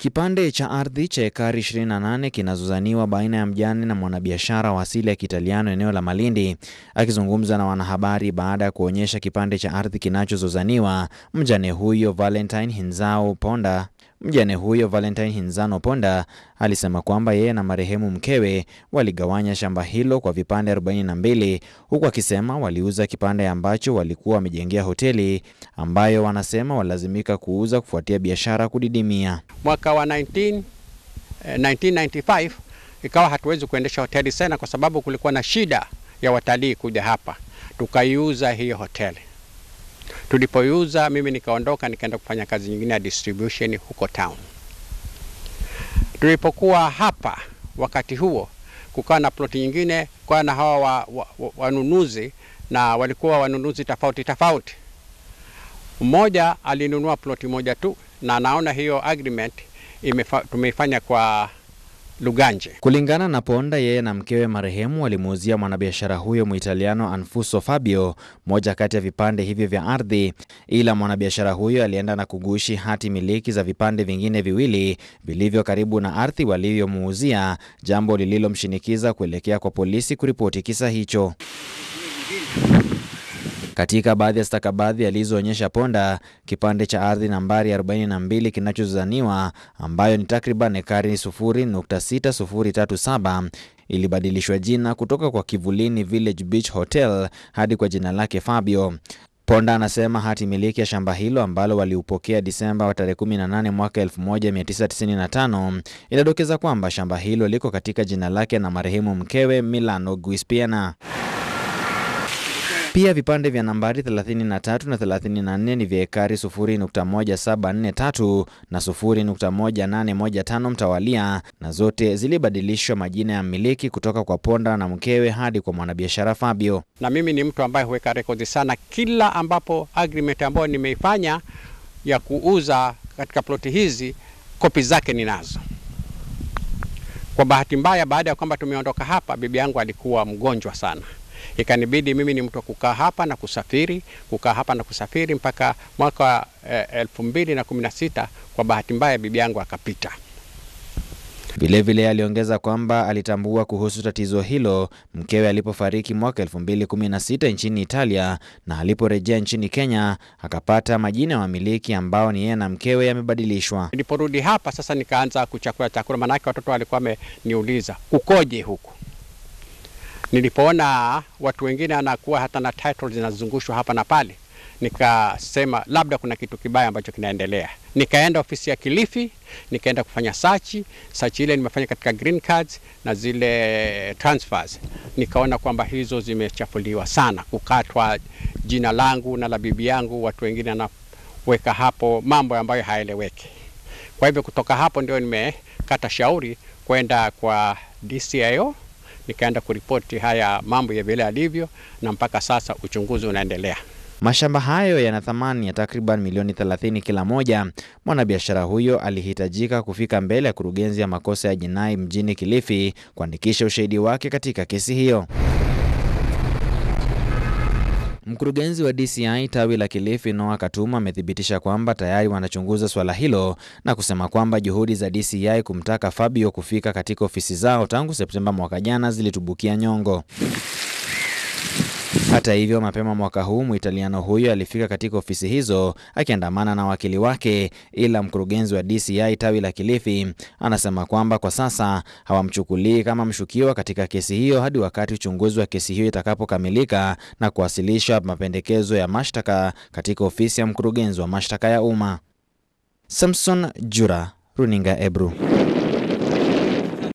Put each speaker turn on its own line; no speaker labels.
Kipande cha ardhi cha ekari 28 kinazozaniwa baina ya mjane na mwanabiashara wa asili ya Kitaliano eneo la Malindi. Akizungumza na wanahabari baada ya kuonyesha kipande cha ardhi kinachozozaniwa, mjane huyo Valentine Hinzau Ponda Mjane huyo Valentine Hinzano Ponda alisema kwamba yeye na marehemu mkewe waligawanya shamba hilo kwa vipande 42 huku akisema waliuza kipande ambacho walikuwa wamejengea hoteli ambayo wanasema walazimika kuuza kufuatia biashara kudidimia.
Mwaka wa 19, 1995 eh, ikawa hatuwezi kuendesha hoteli tena kwa sababu kulikuwa na shida ya watalii kuja hapa, tukaiuza hiyo hoteli. Tulipoiuza mimi nikaondoka nikaenda kufanya kazi nyingine ya distribution huko town. Tulipokuwa hapa wakati huo, kukawa na ploti nyingine kwa na hawa wa, wa, wa, wanunuzi na walikuwa wanunuzi tofauti tofauti. Mmoja alinunua ploti moja tu, na naona hiyo agreement tumeifanya kwa
Luganje. Kulingana na Ponda, yeye na mkewe marehemu walimuuzia mwanabiashara huyo Muitaliano Anfuso Fabio moja kati ya vipande hivyo vya ardhi, ila mwanabiashara huyo alienda na kugushi hati miliki za vipande vingine viwili vilivyo karibu na ardhi walivyomuuzia, jambo lililomshinikiza kuelekea kwa polisi kuripoti kisa hicho. Katika baadhi ya stakabadhi alizoonyesha Ponda, kipande cha ardhi nambari 42 kinachozaniwa ambayo ni takriban ekari 0.6037 ilibadilishwa jina kutoka kwa Kivulini Village Beach Hotel hadi kwa jina lake Fabio. Ponda anasema hati miliki ya shamba hilo ambalo waliupokea Disemba wa tarehe 18 mwaka 1995 inadokeza kwamba shamba hilo liko katika jina lake na marehemu mkewe Milano Guispiana. Pia vipande vya nambari 33 na 34 ni vya ekari 0.1743 na 0.1815 mtawalia, na zote zilibadilishwa majina ya mmiliki kutoka kwa Ponda na mkewe hadi kwa mwanabiashara Fabio.
Na mimi ni mtu ambaye huweka rekodi sana kila ambapo agreement ambayo nimeifanya ya kuuza katika ploti hizi, kopi zake ninazo. Kwa bahati mbaya, baada ya kwamba tumeondoka hapa, bibi yangu alikuwa mgonjwa sana ikanibidi mimi ni mtu wa kukaa hapa na kusafiri, kukaa hapa na kusafiri mpaka mwaka wa eh, elfu mbili na kumi na sita. Kwa bahati mbaya bibi yangu akapita.
Vilevile aliongeza kwamba alitambua kuhusu tatizo hilo mkewe alipofariki mwaka 2016 nchini Italia, na aliporejea nchini Kenya akapata majina ya wamiliki ambao ni yeye na mkewe yamebadilishwa.
Niliporudi hapa sasa, nikaanza kuchakula chakula maanake watoto walikuwa wameniuliza kukoje huku Nilipoona watu wengine anakuwa hata na title zinazungushwa hapa na pale, nikasema labda kuna kitu kibaya ambacho kinaendelea. Nikaenda ofisi ya Kilifi, nikaenda kufanya sachi. Sachi ile nimefanya katika green cards na zile transfers, nikaona kwamba hizo zimechafuliwa sana, kukatwa jina langu na la bibi yangu, watu wengine anaweka hapo mambo ambayo haeleweki. Kwa hivyo kutoka hapo ndio nimekata shauri kwenda kwa DCIO nikaenda kuripoti haya mambo ya vile alivyo, na mpaka sasa uchunguzi unaendelea.
Mashamba hayo yana thamani ya takriban milioni 30 kila moja. Mwanabiashara huyo alihitajika kufika mbele ya kurugenzi ya makosa ya jinai mjini Kilifi kuandikisha ushahidi wake katika kesi hiyo. Mkurugenzi wa DCI tawi la Kilifi Noah Katuma amethibitisha kwamba tayari wanachunguza swala hilo na kusema kwamba juhudi za DCI kumtaka Fabio kufika katika ofisi zao tangu Septemba mwaka jana zilitubukia nyongo. Hata hivyo, mapema mwaka huu Mwitaliano huyo alifika katika ofisi hizo akiandamana na wakili wake, ila mkurugenzi wa DCI tawi la Kilifi anasema kwamba kwa sasa hawamchukulii kama mshukiwa katika kesi hiyo hadi wakati uchunguzi wa kesi hiyo itakapokamilika na kuwasilisha mapendekezo ya mashtaka katika ofisi ya mkurugenzi wa mashtaka ya umma. Samson Jura, Runinga Ebru.